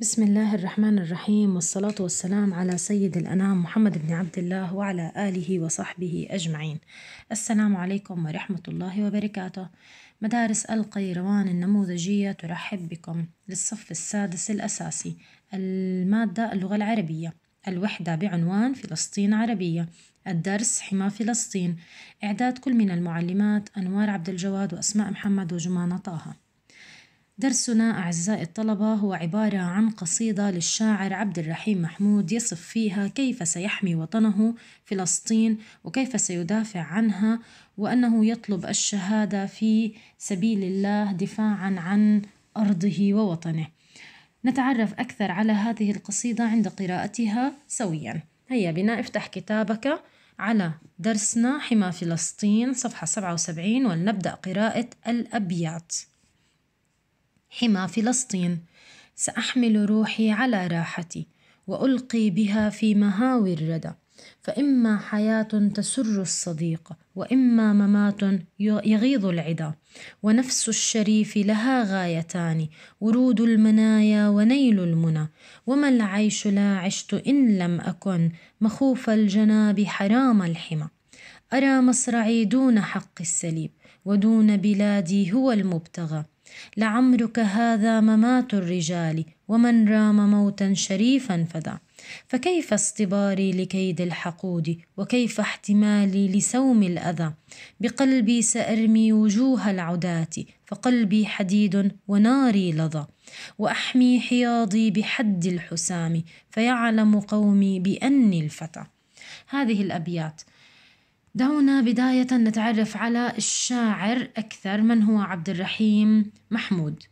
بسم الله الرحمن الرحيم والصلاة والسلام على سيد الأنام محمد بن عبد الله وعلى آله وصحبه أجمعين السلام عليكم ورحمة الله وبركاته مدارس القيروان النموذجية ترحب بكم للصف السادس الأساسي المادة اللغة العربية الوحدة بعنوان فلسطين عربية الدرس حما فلسطين إعداد كل من المعلمات أنوار عبد الجواد وأسماء محمد وجمانة طه درسنا أعزائي الطلبة هو عبارة عن قصيدة للشاعر عبد الرحيم محمود يصف فيها كيف سيحمي وطنه فلسطين وكيف سيدافع عنها وأنه يطلب الشهادة في سبيل الله دفاعا عن أرضه ووطنه نتعرف أكثر على هذه القصيدة عند قراءتها سويا هيا بنا افتح كتابك على درسنا حما فلسطين صفحة 77 ولنبدأ قراءة الأبيات حمى فلسطين سأحمل روحي على راحتي وألقي بها في مهاوي الردى فإما حياة تسر الصديق وإما ممات يغيظ العدا ونفس الشريف لها غايتان ورود المنايا ونيل المنى وما العيش لا عشت إن لم أكن مخوف الجناب حرام الحمى أرى مصرعي دون حق السليب ودون بلادي هو المبتغى لعمرك هذا ممات الرجال ومن رام موتا شريفا فدع فكيف اصطباري لكيد الحقود وكيف احتمالي لسوم الاذى بقلبي سارمي وجوه العداه فقلبي حديد وناري لظى واحمي حياضي بحد الحسام فيعلم قومي باني الفتى هذه الابيات دعونا بداية نتعرف على الشاعر أكثر من هو عبد الرحيم محمود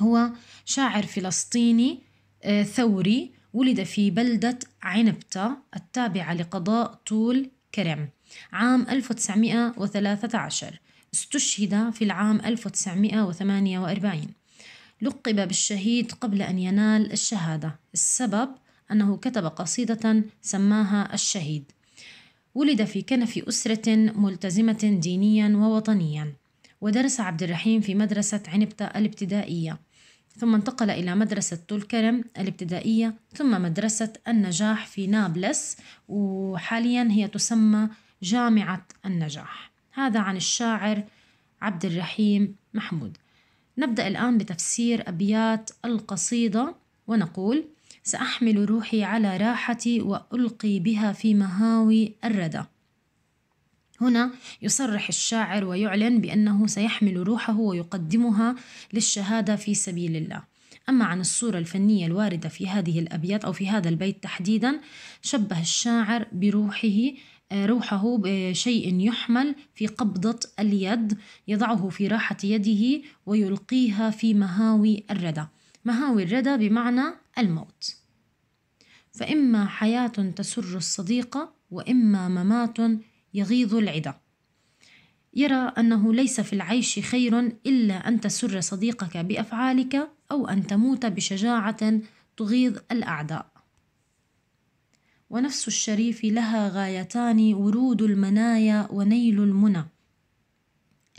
هو شاعر فلسطيني آه، ثوري ولد في بلدة عنبتة التابعة لقضاء طول كرم عام 1913 استشهد في العام 1948 لقب بالشهيد قبل أن ينال الشهادة السبب أنه كتب قصيدة سماها الشهيد ولد في كنف أسرة ملتزمة دينيا ووطنيا ودرس عبد الرحيم في مدرسة عنبتة الابتدائية ثم انتقل إلى مدرسة طول كرم الابتدائية ثم مدرسة النجاح في نابلس وحاليا هي تسمى جامعة النجاح هذا عن الشاعر عبد الرحيم محمود نبدأ الآن بتفسير أبيات القصيدة ونقول سأحمل روحي على راحتي وألقي بها في مهاوي الردى هنا يصرح الشاعر ويعلن بأنه سيحمل روحه ويقدمها للشهادة في سبيل الله أما عن الصورة الفنية الواردة في هذه الأبيات أو في هذا البيت تحديدا شبه الشاعر بروحه روحه بشيء يحمل في قبضة اليد يضعه في راحة يده ويلقيها في مهاوي الردى مهاوي الردى بمعنى الموت فإما حياة تسر الصديقة وإما ممات يغيظ العدا يرى أنه ليس في العيش خير إلا أن تسر صديقك بأفعالك أو أن تموت بشجاعة تغيظ الأعداء ونفس الشريف لها غايتان ورود المنايا ونيل المنى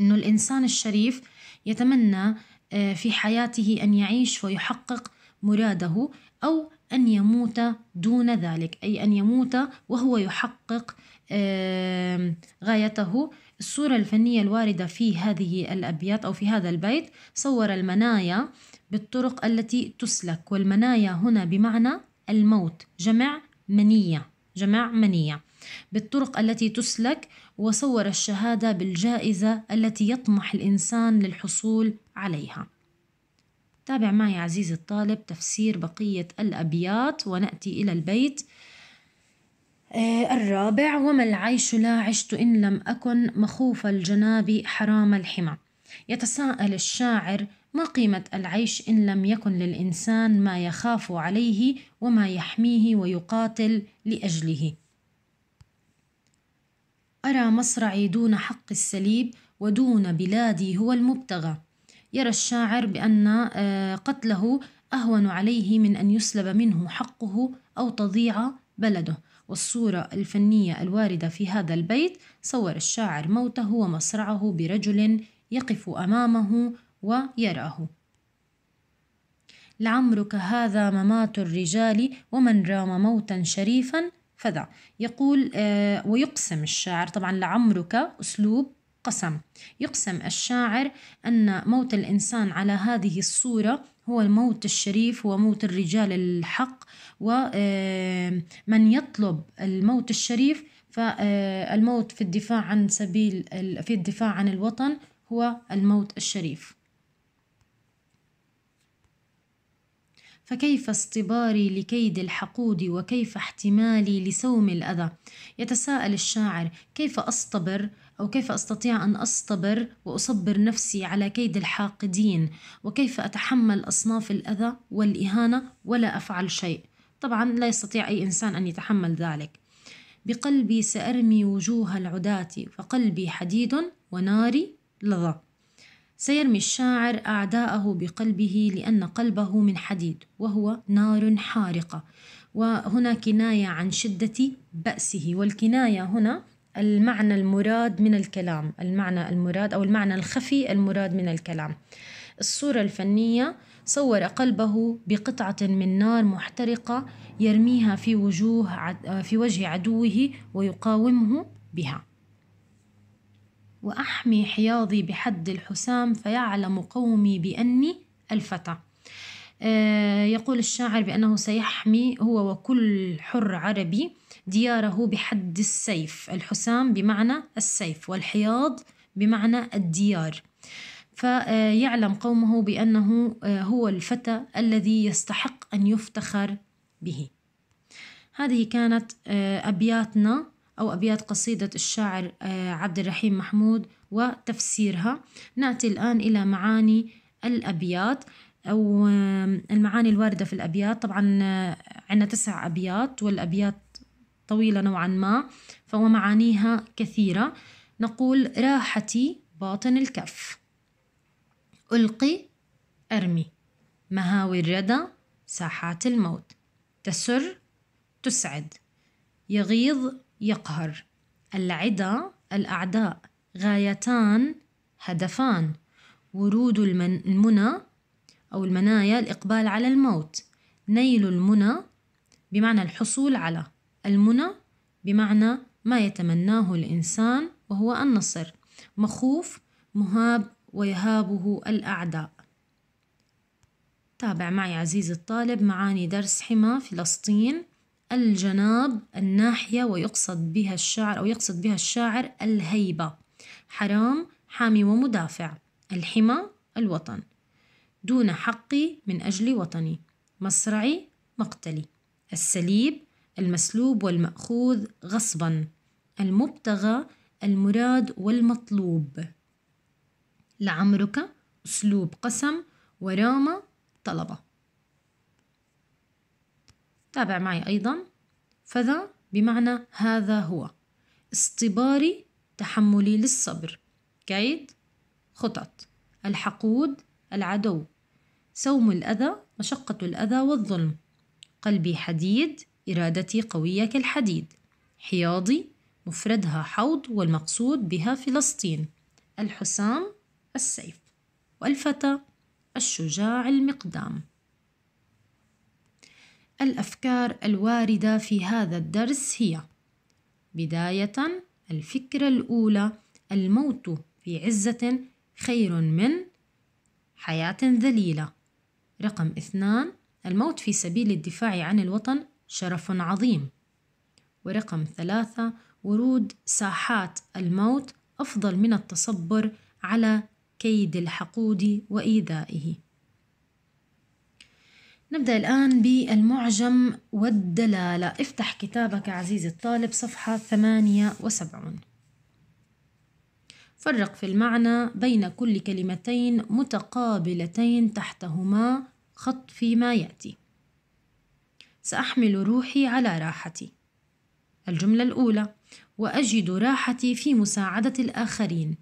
إنه الإنسان الشريف يتمنى آه، في حياته أن يعيش ويحقق مراده أو أن يموت دون ذلك أي أن يموت وهو يحقق غايته الصورة الفنية الواردة في هذه الأبيات أو في هذا البيت صور المنايا بالطرق التي تسلك والمنايا هنا بمعنى الموت جمع منية جمع منية بالطرق التي تسلك وصور الشهادة بالجائزة التي يطمح الإنسان للحصول عليها تابع معي عزيزي الطالب تفسير بقية الأبيات ونأتي إلى البيت آه، الرابع وما العيش لا عشت إن لم أكن مخوف الجناب حرام الحمى يتساءل الشاعر ما قيمة العيش إن لم يكن للإنسان ما يخاف عليه وما يحميه ويقاتل لأجله أرى مصرعي دون حق السليب ودون بلادي هو المبتغى يرى الشاعر بأن آه، قتله أهون عليه من أن يسلب منه حقه أو تضيع بلده والصورة الفنية الواردة في هذا البيت صور الشاعر موته ومصرعه برجل يقف أمامه ويراه لعمرك هذا ممات الرجال ومن رام موتا شريفا فذا يقول آه، ويقسم الشاعر طبعا لعمرك أسلوب قسم يقسم الشاعر أن موت الإنسان على هذه الصورة هو الموت الشريف هو موت الرجال الحق ومن يطلب الموت الشريف فالموت في الدفاع عن سبيل في الدفاع عن الوطن هو الموت الشريف فكيف اصطباري لكيد الحقود وكيف احتمالي لسوم الأذى يتساءل الشاعر كيف أصطبر أو كيف أستطيع أن أصطبر وأصبر نفسي على كيد الحاقدين وكيف أتحمل أصناف الأذى والإهانة ولا أفعل شيء طبعا لا يستطيع أي إنسان أن يتحمل ذلك بقلبي سأرمي وجوه العداة فقلبي حديد وناري لظى سيرمي الشاعر أعداءه بقلبه لأن قلبه من حديد وهو نار حارقة وهنا كناية عن شدة بأسه والكناية هنا المعنى المراد من الكلام المعنى المراد أو المعنى الخفي المراد من الكلام الصورة الفنية صور قلبه بقطعة من نار محترقة يرميها في وجوه في وجه عدوه ويقاومه بها وأحمي حياضي بحد الحسام فيعلم قومي بأني الفتى آه، يقول الشاعر بأنه سيحمي هو وكل حر عربي دياره بحد السيف الحسام بمعنى السيف والحياض بمعنى الديار فيعلم قومه بأنه آه، هو الفتى الذي يستحق أن يفتخر به هذه كانت آه، أبياتنا أو أبيات قصيدة الشاعر آه، عبد الرحيم محمود وتفسيرها نأتي الآن إلى معاني الأبيات أو المعاني الواردة في الأبيات طبعا عندنا تسع أبيات والأبيات طويلة نوعا ما فومعانيها كثيرة نقول راحتي باطن الكف ألقي أرمي مهاوي الردى ساحات الموت تسر تسعد يغيظ يقهر العدا الأعداء غايتان هدفان ورود المنى أو المنايا الإقبال على الموت نيل المنى بمعنى الحصول على المنى بمعنى ما يتمناه الإنسان وهو النصر مخوف مهاب ويهابه الأعداء تابع معي عزيزي الطالب معاني درس حمى فلسطين الجناب الناحية ويقصد بها الشاعر أو يقصد بها الشاعر الهيبة حرام حامي ومدافع الحمى الوطن دون حقي من أجل وطني مصرعي مقتلي السليب المسلوب والمأخوذ غصبا المبتغى المراد والمطلوب لعمرك أسلوب قسم ورامة طلبة تابع معي أيضا فذا بمعنى هذا هو اصطباري تحملي للصبر كيد خطط الحقود العدو سوم الأذى مشقة الأذى والظلم قلبي حديد إرادتي قوية كالحديد حياضي مفردها حوض والمقصود بها فلسطين الحسام السيف والفتى الشجاع المقدام الأفكار الواردة في هذا الدرس هي بداية الفكرة الأولى الموت في عزة خير من حياة ذليلة رقم اثنان الموت في سبيل الدفاع عن الوطن شرف عظيم ورقم ثلاثة ورود ساحات الموت أفضل من التصبر على كيد الحقود وإيذائه نبدأ الآن بالمعجم والدلالة افتح كتابك عزيزي الطالب صفحة 78 فرق في المعنى بين كل كلمتين متقابلتين تحتهما خط فيما يأتي سأحمل روحي على راحتي. الجملة الأولى: وأجد راحتي في مساعدة الآخرين.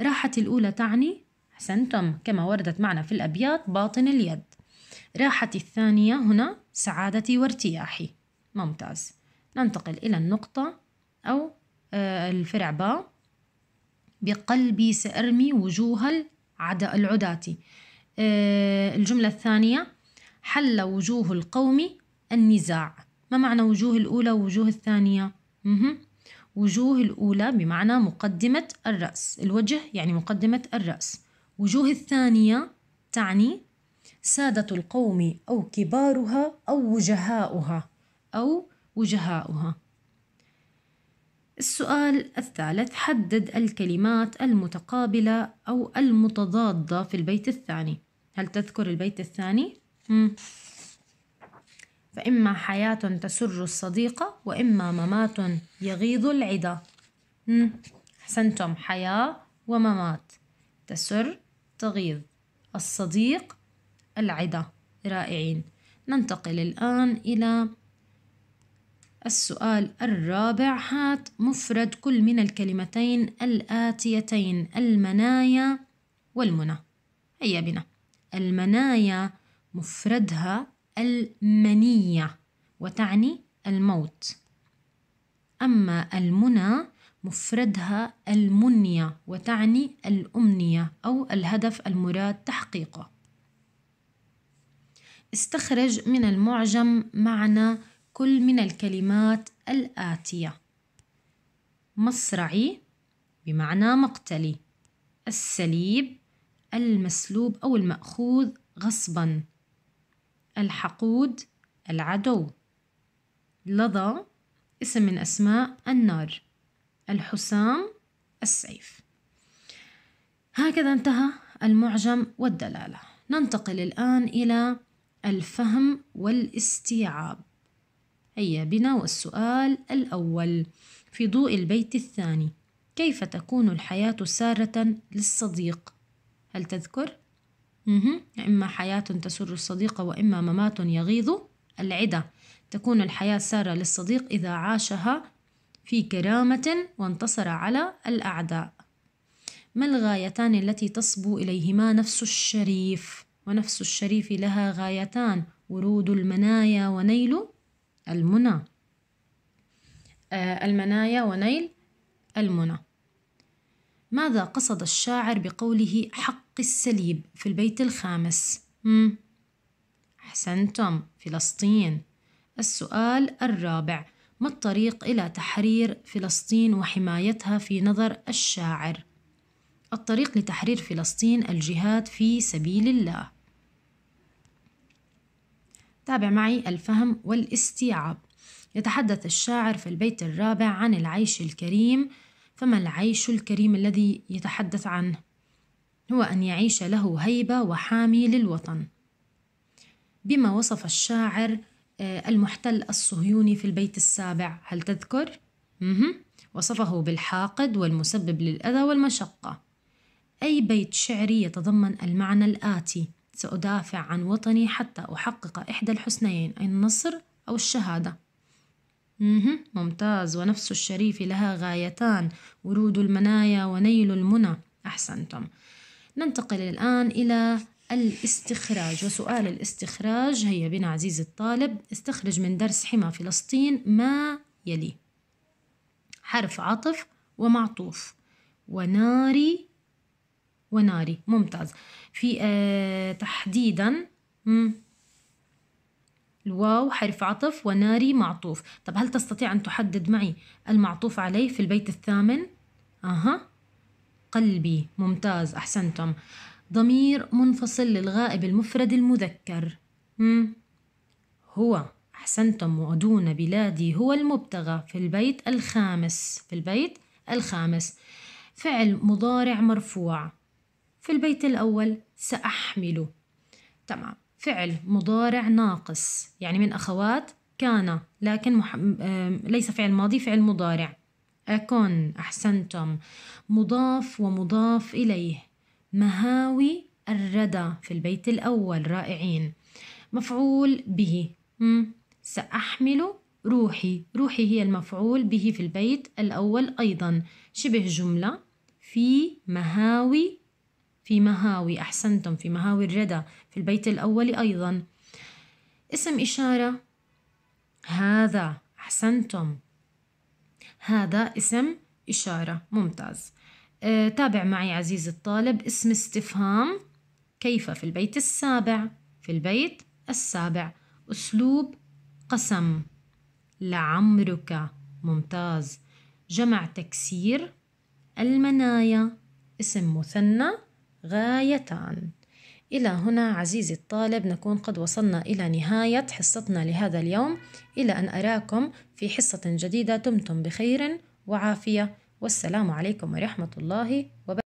راحتي الأولى تعني أحسنتم كما وردت معنا في الأبيات باطن اليد. راحتي الثانية هنا سعادتي وارتياحي. ممتاز. ننتقل إلى النقطة أو آه، الفرع باء بقلبي سأرمي وجوه العداة آه، الجملة الثانية حل وجوه القوم النزاع ما معنى وجوه الأولى ووجوه الثانية؟ مهم. وجوه الأولى بمعنى مقدمة الرأس الوجه يعني مقدمة الرأس وجوه الثانية تعني سادة القوم أو كبارها أو وجهاؤها أو وجهاؤها السؤال الثالث حدد الكلمات المتقابلة أو المتضادة في البيت الثاني هل تذكر البيت الثاني؟ مم. فإما حياة تسر الصديقة وإما ممات يغيظ العدا أحسنتم حياة وممات تسر تغيظ الصديق العدا رائعين ننتقل الآن إلى السؤال الرابع هات مفرد كل من الكلمتين الآتيتين المنايا والمنى هيا بنا المنايا مفردها المنية وتعني الموت أما المنى مفردها المنية وتعني الأمنية أو الهدف المراد تحقيقه استخرج من المعجم معنى كل من الكلمات الآتية مصرعي بمعنى مقتلي السليب المسلوب أو المأخوذ غصبا الحقود العدو لظى اسم من أسماء النار الحسام السيف هكذا انتهى المعجم والدلالة ننتقل الآن إلى الفهم والاستيعاب هيا بنا والسؤال الأول في ضوء البيت الثاني كيف تكون الحياة سارة للصديق؟ هل تذكر؟ إما حياة تسر الصديق وإما ممات يغيظ العدا تكون الحياة سارة للصديق إذا عاشها في كرامة وانتصر على الأعداء ما الغايتان التي تصبو إليهما نفس الشريف ونفس الشريف لها غايتان ورود المنايا ونيل المنى آه المنايا ونيل المنى ماذا قصد الشاعر بقوله حق الصليب في البيت الخامس مم. أحسنتم فلسطين السؤال الرابع ما الطريق إلى تحرير فلسطين وحمايتها في نظر الشاعر؟ الطريق لتحرير فلسطين الجهاد في سبيل الله تابع معي الفهم والاستيعاب يتحدث الشاعر في البيت الرابع عن العيش الكريم فما العيش الكريم الذي يتحدث عنه هو أن يعيش له هيبة وحامي للوطن بما وصف الشاعر آه، المحتل الصهيوني في البيت السابع هل تذكر؟ وصفه بالحاقد والمسبب للأذى والمشقة أي بيت شعري يتضمن المعنى الآتي سأدافع عن وطني حتى أحقق إحدى الحسنيين أي النصر أو الشهادة ممتاز ونفس الشريف لها غايتان ورود المنايا ونيل المنى أحسنتم ننتقل الآن إلى الاستخراج وسؤال الاستخراج هيا بنا عزيزي الطالب استخرج من درس حمى فلسطين ما يلي حرف عطف ومعطوف وناري وناري ممتاز في آه تحديدا الواو حرف عطف وناري معطوف طب هل تستطيع أن تحدد معي المعطوف عليه في البيت الثامن؟ أها قلبي ممتاز أحسنتم ضمير منفصل للغائب المفرد المذكر مم. هو أحسنتم وأدون بلادي هو المبتغى في البيت الخامس في البيت الخامس فعل مضارع مرفوع في البيت الأول سأحمل تمام فعل مضارع ناقص يعني من أخوات كان لكن مح... ليس فعل ماضي فعل مضارع أكون أحسنتم مضاف ومضاف إليه مهاوي الردى في البيت الأول رائعين مفعول به سأحمل روحي روحي هي المفعول به في البيت الأول أيضا شبه جملة في مهاوي في مهاوي أحسنتم في مهاوي الردى في البيت الأول أيضا اسم إشارة هذا أحسنتم هذا اسم إشارة ممتاز آه، تابع معي عزيزي الطالب اسم استفهام كيف في البيت السابع في البيت السابع أسلوب قسم لعمرك ممتاز جمع تكسير المنايا اسم مثنى غايتان إلى هنا عزيزي الطالب نكون قد وصلنا إلى نهاية حصتنا لهذا اليوم إلى أن أراكم في حصة جديدة دمتم بخير وعافية والسلام عليكم ورحمة الله وبركاته